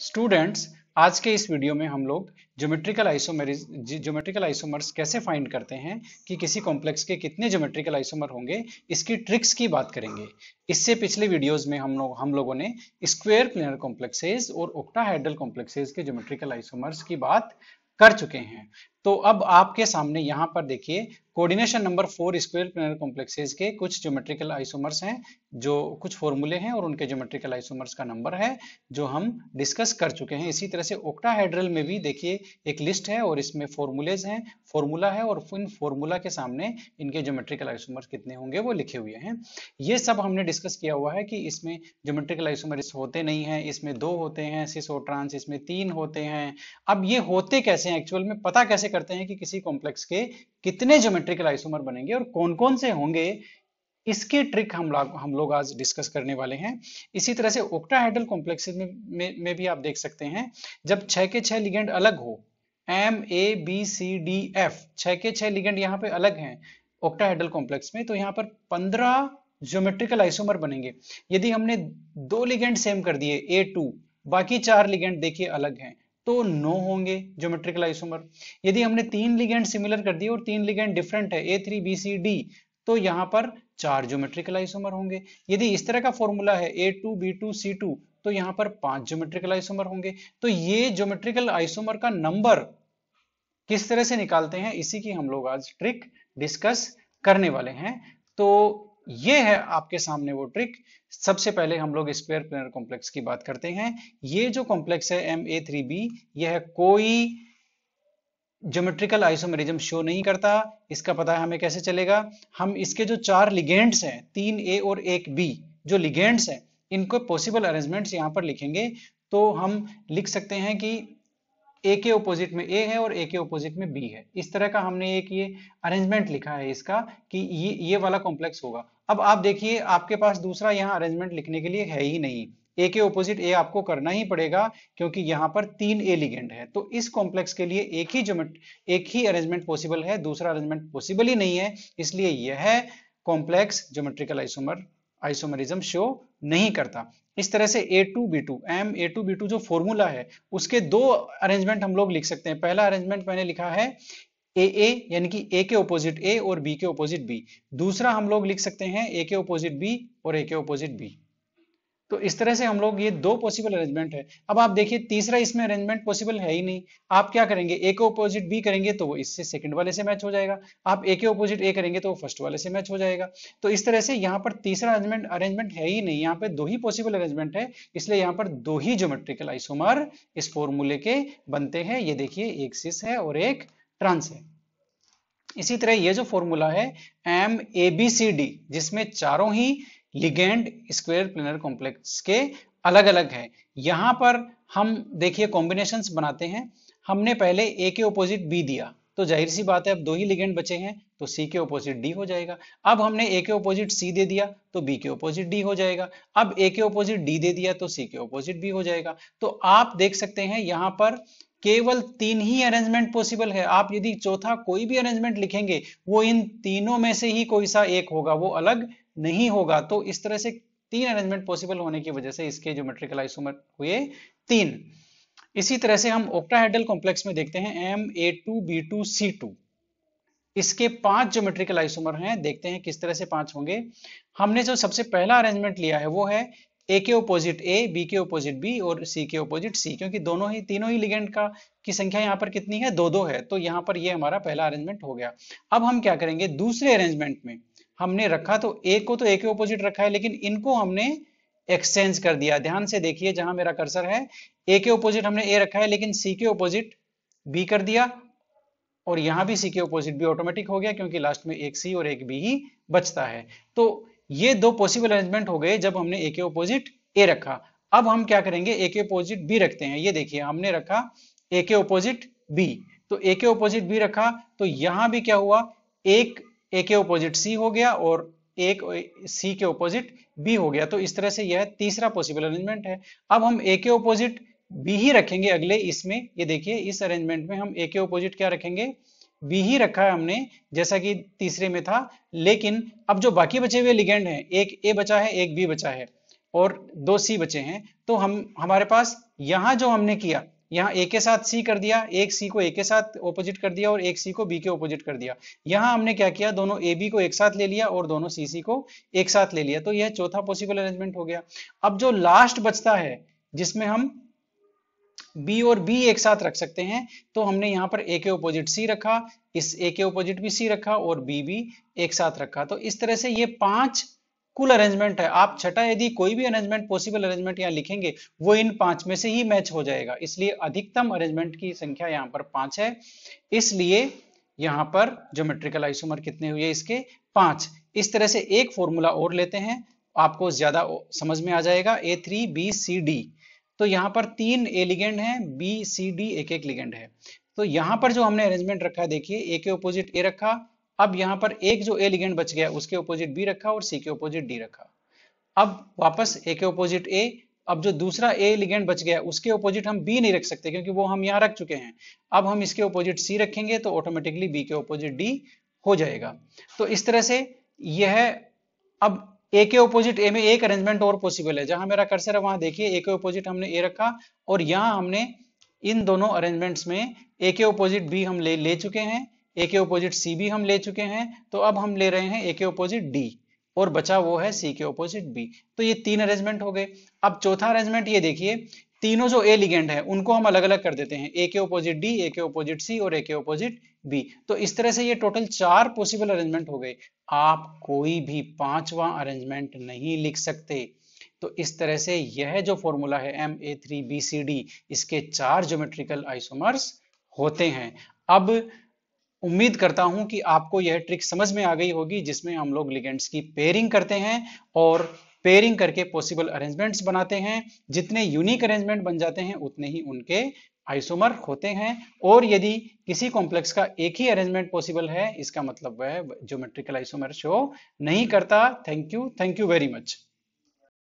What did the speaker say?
students आज के इस वीडियो में हम लोग ज्योमेट्रिकल आइसोमरिज ज्योमेट्रिकल आइसोमर्स कैसे फाइंड करते हैं कि किसी कॉम्प्लेक्स के कितने ज्योमेट्रिकल आइसोमर होंगे इसकी ट्रिक्स की बात करेंगे इससे पिछले वीडियोस में हम लोग हम लोगों ने स्क्वेयर प्लेनर कॉम्प्लेक्सेज और ओक्टाहाइड्रल कॉम्प्लेक्सेज के ज्योमेट्रिकल आइसोमर्स की बात कर चुके हैं तो अब आपके सामने यहाँ पर देखिए coordination number four square planar complexes के कुछ ज्योमेट्रिकल आइसोमर्स हैं जो कुछ फॉर्मूले हैं और उनके ज्योमेट्रिकल आइसोमर्स का नंबर है जो हम डिस्कस कर चुके हैं इसी तरह से ओक्टाहेड्रल में भी देखिए एक लिस्ट है और इसमें फॉर्मूलेज हैं फॉर्मूला है और इन फॉर्मूला के सामने इनके ज्योमेट्रिकल आइसोमर्स कितने होंगे वो लिखे हुए हैं ये सब हमने डिस्कस किया हुआ है कि इसमें ज्योमेट्रिकल आइसोमर्स होते नहीं है इसमें दो होते हैं सिस और ट्रांस इसमें तीन होते हैं अब ये होते कैसे हैं एक्चुअल में पता कैसे करते हैं कि किसी कॉम्प्लेक्स के कितने ज्योमेट्रिकल आइसोमर बनेंगे और कौन कौन से होंगे इसके ट्रिक हम लोग हम लोग आज डिस्कस करने वाले हैं इसी तरह से ओक्टाहाइड्रल कॉम्प्लेक्स में, में, में भी आप देख सकते हैं जब छह के छह लिगेंड अलग हो M A B C D F छह के छह लिगेंड यहाँ पे अलग हैं ओक्टाहाइड्रल कॉम्प्लेक्स में तो यहाँ पर पंद्रह ज्योमेट्रिकल आइसोमर बनेंगे यदि हमने दो लिगेंड सेम कर दिए ए टू बाकी चार लिगेंड देखिए अलग हैं तो नो होंगे ज्योमेट्रिकल आइसोमर यदि हमने तीन लिगेंड सिमिलर कर दिए और तीन लिगेंड डिफरेंट है A three B C D तो यहां पर चार ज्योमेट्रिकल आइसोमर होंगे यदि इस तरह का फॉर्मूला है A two B two C two तो यहां पर पांच ज्योमेट्रिकल आइसोमर होंगे तो ये ज्योमेट्रिकल आइसोमर का नंबर किस तरह से निकालते हैं इसी की हम लोग आज ट्रिक डिस्कस करने वाले हैं तो ये है आपके सामने वो ट्रिक सबसे पहले हम लोग स्क्वेयर प्लेनर कॉम्प्लेक्स की बात करते हैं ये जो कॉम्प्लेक्स है एम ए थ्री बी यह कोई जोमेट्रिकल आइसोमेरिज्म शो नहीं करता इसका पता हमें कैसे चलेगा हम इसके जो चार लिगेंड्स हैं तीन ए और एक बी जो लिगेंड्स हैं इनको पॉसिबल अरेंजमेंट्स यहां पर लिखेंगे तो हम लिख सकते हैं कि ए के ओपोजिट में ए है और ए के ओपोजिट में बी है इस तरह का हमने एक ये अरेंजमेंट लिखा है इसका कि ये ये वाला कॉम्प्लेक्स होगा अब आप देखिए आपके पास दूसरा यहाँ अरेंजमेंट लिखने के लिए है ही नहीं ए के ओपोजिट ए आपको करना ही पड़ेगा क्योंकि यहाँ पर तीन ए लिगेंड है तो इस कॉम्प्लेक्स के लिए एक ही जोमेट एक ही अरेंजमेंट पॉसिबल है दूसरा अरेंजमेंट पॉसिबल ही नहीं है इसलिए यह complex geometrical isomer isomerism show नहीं करता इस तरह से A two B two M A two B two जो फॉर्मूला है उसके दो अरेंजमेंट हम लोग लिख सकते हैं पहला अरेंजमेंट मैंने लिखा है ए ए यानी कि ए के ओपोजिट ए और बी के ओपोजिट बी दूसरा हम लोग लिख सकते हैं ए के ओपोजिट बी और ए के ओपोजिट बी तो इस तरह से हम लोग ये दो पॉसिबल अरेंजमेंट है अब आप देखिए तीसरा इसमें अरेंजमेंट पॉसिबल है ही नहीं आप क्या करेंगे ए के ऑपोजिट बी करेंगे तो वो इससे सेकंड वाले से मैच हो जाएगा आप ए के ऑपोजिट ए करेंगे तो वो फर्स्ट वाले से मैच हो जाएगा तो इस तरह से यहाँ पर तीसरा अरेंजमेंट अरेंजमेंट है ही नहीं यहाँ पे दो ही पॉसिबल अरेंजमेंट है इसलिए यहाँ पर दो ही ज्योमेट्रिकल आइसोमर इस फॉर्मूले के बनते हैं ये देखिए एक सिस है और एक ट्रांस है इसी तरह ये जो फॉर्मूला है M A B C D जिसमें चारों ही लिगेंड स्क्वेयर प्लेनर कॉम्प्लेक्स के अलग अलग है यहां पर हम देखिए कॉम्बिनेशन बनाते हैं हमने पहले ए के ओपोजिट बी दिया तो जाहिर सी बात है अब दो ही लिगेंड बचे हैं तो सी के ओपोजिट डी हो जाएगा अब हमने ए के ओपोजिट सी दे दिया तो बी के ओपोजिट डी हो जाएगा अब ए के ओपोजिट डी दे दिया तो सी के ओपोजिट बी हो जाएगा तो आप देख सकते हैं यहां पर केवल तीन ही अरेंजमेंट पॉसिबल है आप यदि चौथा कोई भी अरेंजमेंट लिखेंगे वो इन तीनों में से ही कोई सा एक होगा वो अलग नहीं होगा तो इस तरह से तीन अरेंजमेंट पॉसिबल होने की वजह से इसके ज्योमेट्रिकल आइसोमर हुए तीन इसी तरह से हम ओक्टाहेड्रल कॉम्प्लेक्स में देखते हैं M A two B two C two इसके पांच ज्योमेट्रिकल आइसोमर हैं देखते हैं किस तरह से पांच होंगे हमने जो सबसे पहला अरेंजमेंट लिया है वो है ए के ओपोजिट ए बी के ओपोजिट बी और सी के ओपोजिट सी क्योंकि दोनों ही तीनों ही लिगेंड का की संख्या यहाँ पर कितनी है दो दो है तो यहाँ पर ये यह हमारा पहला अरेंजमेंट हो गया अब हम क्या करेंगे दूसरे अरेंजमेंट में हमने रखा तो ए को तो ए के ऑपोजिट रखा है लेकिन इनको हमने एक्सचेंज कर दिया ध्यान से देखिए जहां मेरा कर्सर है ए के ऑपोजिट हमने ए रखा है लेकिन सी के ऑपोजिट बी कर दिया और यहां भी सी के ऑपोजिट भी ऑटोमेटिक हो गया क्योंकि लास्ट में एक सी और एक बी ही बचता है तो ये दो पॉसिबल अरेंजमेंट हो गए जब हमने ए के ऑपोजिट ए रखा अब हम क्या करेंगे ए के ऑपोजिट बी रखते हैं ये देखिए हमने रखा ए के ऑपोजिट बी तो ए के ऑपोजिट बी रखा तो यहां भी क्या हुआ एक ए के ऑपोजिट सी हो गया और एक सी के ऑपोजिट बी हो गया तो इस तरह से यह तीसरा पॉसिबल अरेंजमेंट है अब हम ए के ऑपोजिट बी ही रखेंगे अगले इसमें ये देखिए इस अरेंजमेंट में हम ए के ऑपोजिट क्या रखेंगे बी ही रखा है हमने जैसा कि तीसरे में था लेकिन अब जो बाकी बचे हुए लिगेंड हैं एक ए बचा है एक बी बचा है और दो सी बचे हैं तो हम हमारे पास यहां जो हमने किया यहाँ ए के साथ सी कर दिया एक सी को ए के साथ ओपोजिट कर दिया और एक सी को बी के ओपोजिट कर दिया यहाँ हमने क्या किया दोनों ए बी को एक साथ ले लिया और दोनों सी सी को एक साथ ले लिया तो यह चौथा पॉसिबल अरेंजमेंट हो गया अब जो लास्ट बचता है जिसमें हम बी और बी एक साथ रख सकते हैं तो हमने यहाँ पर ए के ओपोजिट सी रखा इस ए के ओपोजिट भी सी रखा और बी भी एक साथ रखा तो इस तरह से ये पांच कुल अरेंजमेंट है आप छठा यदि कोई भी अरेंजमेंट पॉसिबल अरेंजमेंट यहाँ लिखेंगे वो इन पांच में से ही मैच हो जाएगा इसलिए अधिकतम अरेंजमेंट की संख्या यहाँ पर पांच है इसलिए यहाँ पर ज्योमेट्रिकल आइसोमर कितने हुए इसके पांच इस तरह से एक फॉर्मूला और लेते हैं आपको ज्यादा समझ में आ जाएगा A three B C D तो यहाँ पर तीन ए लिगेंड है बी सी डी एक एक लिगेंड है तो यहाँ पर जो हमने अरेंजमेंट रखा है देखिए ए के ऑपोजिट ए रखा अब यहां पर एक जो ए लिगेंड बच गया उसके ऑपोजिट बी रखा और सी के ऑपोजिट डी रखा अब वापस ए के ऑपोजिट ए अब जो दूसरा ए लिगेंड बच गया उसके ऑपोजिट हम बी नहीं रख सकते क्योंकि वो हम यहाँ रख चुके हैं अब हम इसके ऑपोजिट सी रखेंगे तो ऑटोमेटिकली बी के ऑपोजिट डी हो जाएगा तो इस तरह से यह अब ए के ऑपोजिट ए में एक अरेंजमेंट और पॉसिबल है जहां मेरा कर्सर है वहां देखिए ए के ऑपोजिट हमने ए रखा और यहां हमने इन दोनों अरेंजमेंट्स में ए के ऑपोजिट बी हम ले ले चुके हैं ए के ओपोजिट सी भी हम ले चुके हैं तो अब हम ले रहे हैं ए के ओपोजिट डी और बचा वो है सी के ओपोजिट बी तो ये तीन अरेंजमेंट हो गए अब चौथा अरेंजमेंट ये देखिए तीनों जो ए लिगेंड है उनको हम अलग अलग कर देते हैं ए के ओपोजिट डी ए के ओपोजिट सी और ए के ओपोजिट बी तो इस तरह से ये टोटल चार पॉसिबल अरेंजमेंट हो गए आप कोई भी पांचवा अरेंजमेंट नहीं लिख सकते तो इस तरह से यह जो फॉर्मूला है M A three B C D इसके चार ज्योमेट्रिकल आइसोमर्स होते हैं अब उम्मीद करता हूं कि आपको यह ट्रिक समझ में आ गई होगी जिसमें हम लोग लिगेंड्स की पेयरिंग करते हैं और पेयरिंग करके पॉसिबल अरेंजमेंट्स बनाते हैं जितने यूनिक अरेंजमेंट बन जाते हैं उतने ही उनके आइसोमर होते हैं और यदि किसी कॉम्प्लेक्स का एक ही अरेंजमेंट पॉसिबल है इसका मतलब वह ज्योमेट्रिकल आइसोमर शो नहीं करता thank you thank you very much